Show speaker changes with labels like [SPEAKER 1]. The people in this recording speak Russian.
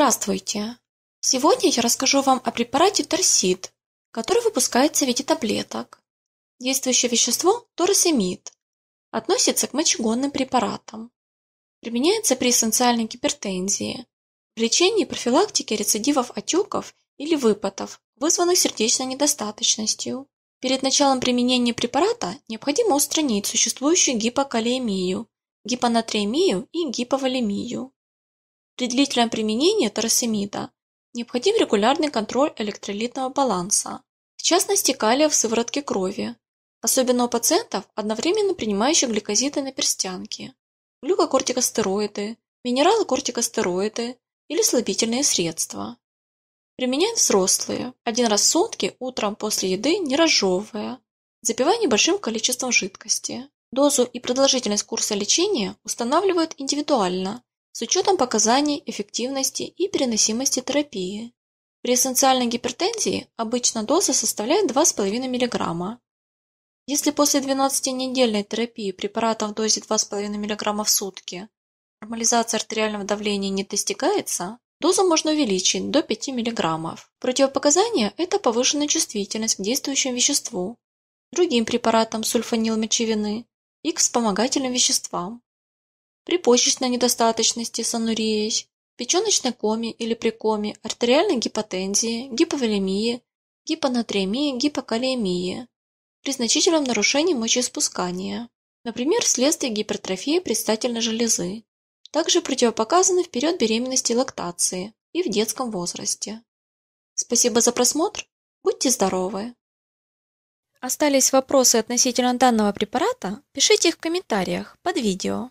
[SPEAKER 1] Здравствуйте! Сегодня я расскажу вам о препарате Торсид, который выпускается в виде таблеток. Действующее вещество – торосемид. Относится к мочегонным препаратам. Применяется при эссенциальной гипертензии, в лечении и профилактике рецидивов отеков или выпадов, вызванных сердечной недостаточностью. Перед началом применения препарата необходимо устранить существующую гипокалиемию, гипонатриемию и гиповолемию. При длительном применении торосемида необходим регулярный контроль электролитного баланса, в частности калия в сыворотке крови, особенно у пациентов, одновременно принимающих гликозиды на перстянке, глюкокортикостероиды, минералы-кортикостероиды или слабительные средства. Применяют взрослые, один раз в сутки, утром после еды, не разжевывая, запивая небольшим количеством жидкости. Дозу и продолжительность курса лечения устанавливают индивидуально с учетом показаний эффективности и переносимости терапии. При эссенциальной гипертензии обычно доза составляет 2,5 мг. Если после 12-недельной терапии препарата в дозе 2,5 мг в сутки нормализация артериального давления не достигается, дозу можно увеличить до 5 мг. Противопоказания – это повышенная чувствительность к действующему веществу, другим препаратам сульфанилмечевины и к вспомогательным веществам, при почечной недостаточности, санурией, печеночной коме или при коме, артериальной гипотензии, гиповолемии, гипонатриемии, гипокалиемии, при значительном нарушении мочеиспускания, например, вследствие гипертрофии предстательной железы, также противопоказаны в период беременности и лактации и в детском возрасте. Спасибо за просмотр. Будьте здоровы! Остались вопросы относительно данного препарата? Пишите их в комментариях под видео.